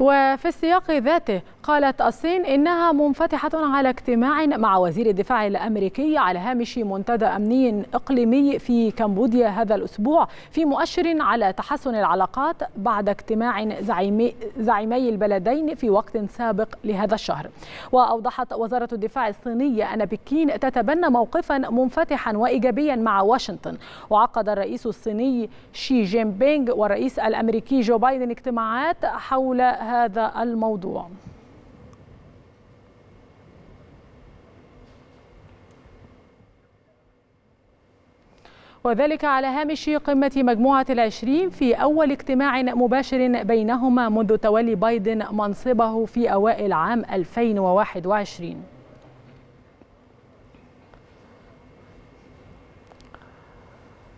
وفي السياق ذاته قالت الصين إنها منفتحة على اجتماع مع وزير الدفاع الأمريكي على هامش منتدى أمني إقليمي في كمبوديا هذا الأسبوع في مؤشر على تحسن العلاقات بعد اجتماع زعيمي, زعيمي البلدين في وقت سابق لهذا الشهر وأوضحت وزارة الدفاع الصينية أن بكين تتبنى موقفا منفتحا وإيجابيا مع واشنطن وعقد الرئيس الصيني شي جين بينغ والرئيس الأمريكي جو بايدن اجتماعات حول هذا الموضوع وذلك على هامش قمة مجموعة العشرين في أول اجتماع مباشر بينهما منذ تولي بايدن منصبه في أوائل عام 2021